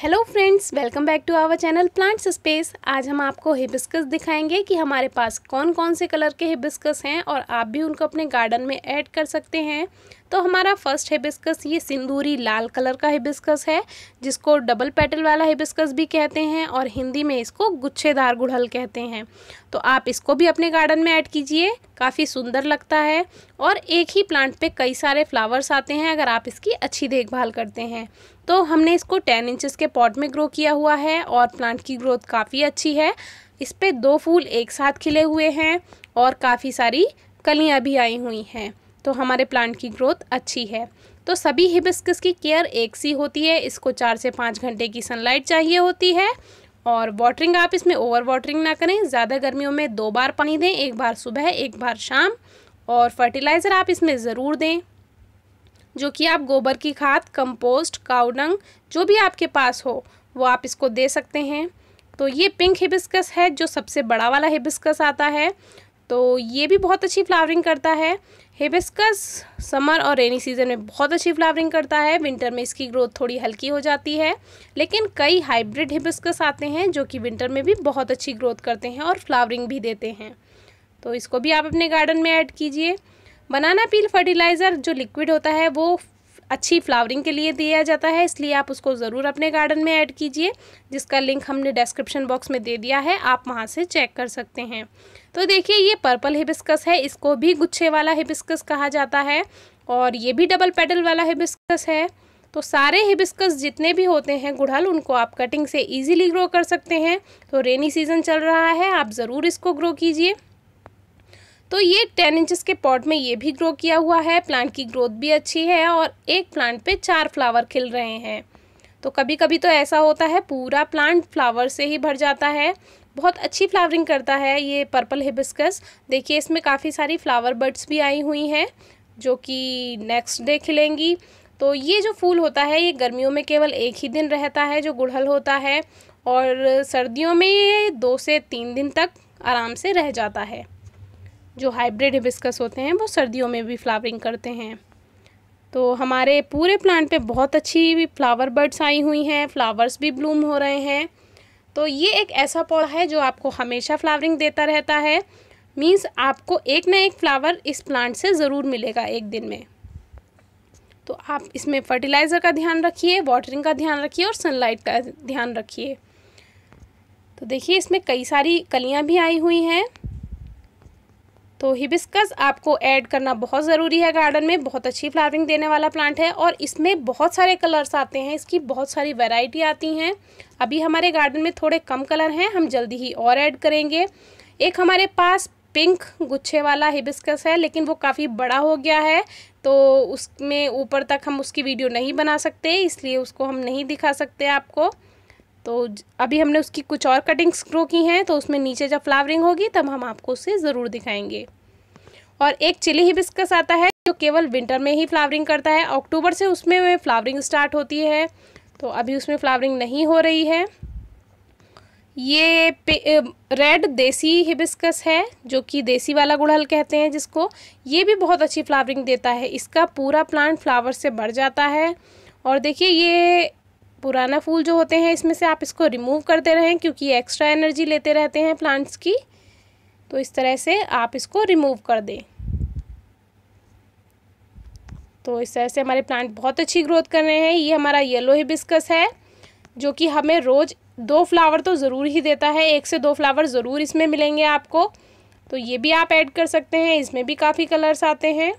hello friends welcome back to our channel plants space आज हम आपको हिबिस्कस दिखाएंगे कि हमारे पास कौन कौन से कलर के हिबिस्कस हैं और आप भी उनको अपने गार्डन में ऐड कर सकते हैं तो हमारा फर्स्ट हिबिस्कस ये सिंदूरी लाल कलर का हिबिस्कस है जिसको डबल पेटल वाला हिबिस्कस भी कहते हैं और हिंदी में इसको गुच्छेदार गुड़हल कहते हैं तो आप इसको भी अपने गार्डन में ऐड कीजिए काफ़ी सुंदर लगता है और एक ही प्लांट पे कई सारे फ्लावर्स आते हैं अगर आप इसकी अच्छी देखभाल करते हैं तो हमने इसको टेन इंचज़ के पॉट में ग्रो किया हुआ है और प्लांट की ग्रोथ काफ़ी अच्छी है इस पर दो फूल एक साथ खिले हुए हैं और काफ़ी सारी कलियाँ भी आई हुई हैं तो हमारे प्लांट की ग्रोथ अच्छी है तो सभी हिबिस्कस की केयर एक सी होती है इसको चार से पाँच घंटे की सनलाइट चाहिए होती है और वाटरिंग आप इसमें ओवर वाटरिंग ना करें ज़्यादा गर्मियों में दो बार पानी दें एक बार सुबह एक बार शाम और फर्टिलाइज़र आप इसमें ज़रूर दें जो कि आप गोबर की खाद कंपोस्ट काउडंग जो भी आपके पास हो वो आप इसको दे सकते हैं तो ये पिंक हिबिस्कस है जो सबसे बड़ा वाला हिबिस्कस आता है तो ये भी बहुत अच्छी फ्लावरिंग करता है हेबिस्कस समर और रेनी सीजन में बहुत अच्छी फ्लावरिंग करता है विंटर में इसकी ग्रोथ थोड़ी हल्की हो जाती है लेकिन कई हाइब्रिड हेबिस्कस आते हैं जो कि विंटर में भी बहुत अच्छी ग्रोथ करते हैं और फ्लावरिंग भी देते हैं तो इसको भी आप अपने गार्डन में ऐड कीजिए बनाना पील फर्टिलाइज़र जो लिक्विड होता है वो अच्छी फ्लावरिंग के लिए दिया जाता है इसलिए आप उसको ज़रूर अपने गार्डन में ऐड कीजिए जिसका लिंक हमने डिस्क्रिप्शन बॉक्स में दे दिया है आप वहाँ से चेक कर सकते हैं तो देखिए ये पर्पल हिबिस्कस है इसको भी गुच्छे वाला हिबिस्कस कहा जाता है और ये भी डबल पेडल वाला हिबिस्कस है तो सारे हिबिस्कस जितने भी होते हैं गुड़हल उनको आप कटिंग से इजीली ग्रो कर सकते हैं तो रेनी सीज़न चल रहा है आप ज़रूर इसको ग्रो कीजिए तो ये टेन इंचज़ के पॉट में ये भी ग्रो किया हुआ है प्लांट की ग्रोथ भी अच्छी है और एक प्लांट पे चार फ्लावर खिल रहे हैं तो कभी कभी तो ऐसा होता है पूरा प्लांट फ्लावर से ही भर जाता है बहुत अच्छी फ्लावरिंग करता है ये पर्पल हिबिस्कस देखिए इसमें काफ़ी सारी फ्लावर बर्ड्स भी आई हुई हैं जो कि नेक्स्ट डे खिलेंगी तो ये जो फूल होता है ये गर्मियों में केवल एक ही दिन रहता है जो गुड़हल होता है और सर्दियों में ये दो से तीन दिन तक आराम से रह जाता है जो हाइब्रिड हिबिस्कस होते हैं वो सर्दियों में भी फ्लावरिंग करते हैं तो हमारे पूरे प्लांट पे बहुत अच्छी फ्लावर बर्ड्स आई हुई हैं फ्लावर्स भी ब्लूम हो रहे हैं तो ये एक ऐसा पौधा है जो आपको हमेशा फ्लावरिंग देता रहता है मीन्स आपको एक ना एक फ्लावर इस प्लांट से ज़रूर मिलेगा एक दिन में तो आप इसमें फर्टिलाइज़र का ध्यान रखिए वाटरिंग का ध्यान रखिए और सनलाइट का ध्यान रखिए तो देखिए इसमें कई सारी कलियाँ भी आई हुई हैं तो हिबिस्कस आपको ऐड करना बहुत ज़रूरी है गार्डन में बहुत अच्छी फ्लावरिंग देने वाला प्लांट है और इसमें बहुत सारे कलर्स आते हैं इसकी बहुत सारी वैरायटी आती हैं अभी हमारे गार्डन में थोड़े कम कलर हैं हम जल्दी ही और ऐड करेंगे एक हमारे पास पिंक गुच्छे वाला हिबिस्कस है लेकिन वो काफ़ी बड़ा हो गया है तो उसमें ऊपर तक हम उसकी वीडियो नहीं बना सकते इसलिए उसको हम नहीं दिखा सकते आपको तो अभी हमने उसकी कुछ और कटिंग्स ग्रो की हैं तो उसमें नीचे जब फ्लावरिंग होगी तब हम आपको उसे ज़रूर दिखाएंगे और एक चिली हिबिस्कस आता है जो केवल विंटर में ही फ्लावरिंग करता है अक्टूबर से उसमें फ्लावरिंग स्टार्ट होती है तो अभी उसमें फ्लावरिंग नहीं हो रही है ये रेड देसी हिबिस्कस है जो कि देसी वाला गुड़हल कहते हैं जिसको ये भी बहुत अच्छी फ्लावरिंग देता है इसका पूरा प्लांट फ्लावर से बढ़ जाता है और देखिए ये पुराना फूल जो होते हैं इसमें से आप इसको रिमूव करते रहें क्योंकि एक्स्ट्रा एनर्जी लेते रहते हैं प्लांट्स की तो इस तरह से आप इसको रिमूव कर दें तो इस तरह से हमारे प्लांट बहुत अच्छी ग्रोथ कर रहे हैं ये हमारा येलो हिबिस्कस है जो कि हमें रोज़ दो फ्लावर तो ज़रूर ही देता है एक से दो फ्लावर ज़रूर इसमें मिलेंगे आपको तो ये भी आप ऐड कर सकते हैं इसमें भी काफ़ी कलर्स आते हैं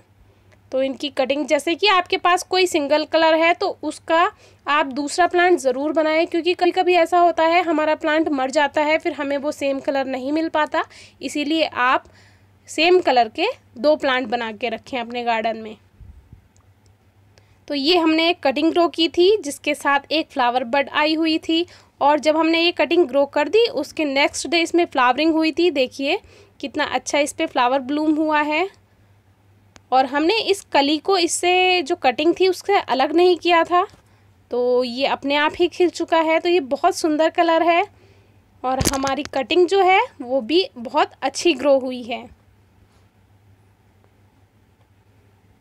तो इनकी कटिंग जैसे कि आपके पास कोई सिंगल कलर है तो उसका आप दूसरा प्लांट ज़रूर बनाएं क्योंकि कभी कभी ऐसा होता है हमारा प्लांट मर जाता है फिर हमें वो सेम कलर नहीं मिल पाता इसीलिए आप सेम कलर के दो प्लांट बना के रखें अपने गार्डन में तो ये हमने एक कटिंग ग्रो की थी जिसके साथ एक फ्लावर बड आई हुई थी और जब हमने ये कटिंग ग्रो कर दी उसके नेक्स्ट डे इसमें फ्लावरिंग हुई थी देखिए कितना अच्छा इस पर फ्लावर ब्लूम हुआ है और हमने इस कली को इससे जो कटिंग थी उससे अलग नहीं किया था तो ये अपने आप ही खिल चुका है तो ये बहुत सुंदर कलर है और हमारी कटिंग जो है वो भी बहुत अच्छी ग्रो हुई है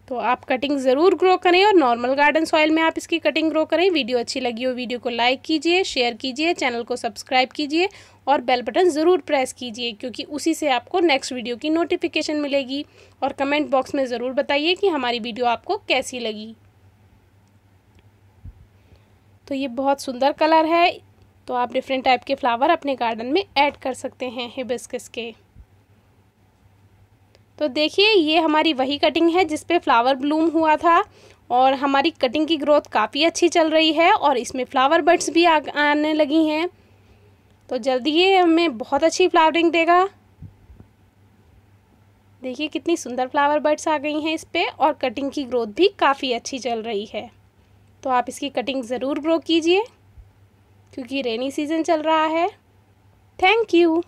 तो आप कटिंग ज़रूर ग्रो करें और नॉर्मल गार्डन सॉइल में आप इसकी कटिंग ग्रो करें वीडियो अच्छी लगी हो वीडियो को लाइक कीजिए शेयर कीजिए चैनल को सब्सक्राइब कीजिए और बेल बटन ज़रूर प्रेस कीजिए क्योंकि उसी से आपको नेक्स्ट वीडियो की नोटिफिकेशन मिलेगी और कमेंट बॉक्स में ज़रूर बताइए कि हमारी वीडियो आपको कैसी लगी तो ये बहुत सुंदर कलर है तो आप डिफरेंट टाइप के फ्लावर अपने गार्डन में ऐड कर सकते हैं हिबिस्कस के तो देखिए ये हमारी वही कटिंग है जिसपे फ्लावर ब्लूम हुआ था और हमारी कटिंग की ग्रोथ काफ़ी अच्छी चल रही है और इसमें फ्लावर बर्ड्स भी आ, आने लगी हैं तो जल्दी ये हमें बहुत अच्छी फ्लावरिंग देगा देखिए कितनी सुंदर फ्लावर बर्ड्स आ गई हैं इस पर और कटिंग की ग्रोथ भी काफ़ी अच्छी चल रही है तो आप इसकी कटिंग ज़रूर ग्रो कीजिए क्योंकि रेनी सीज़न चल रहा है थैंक यू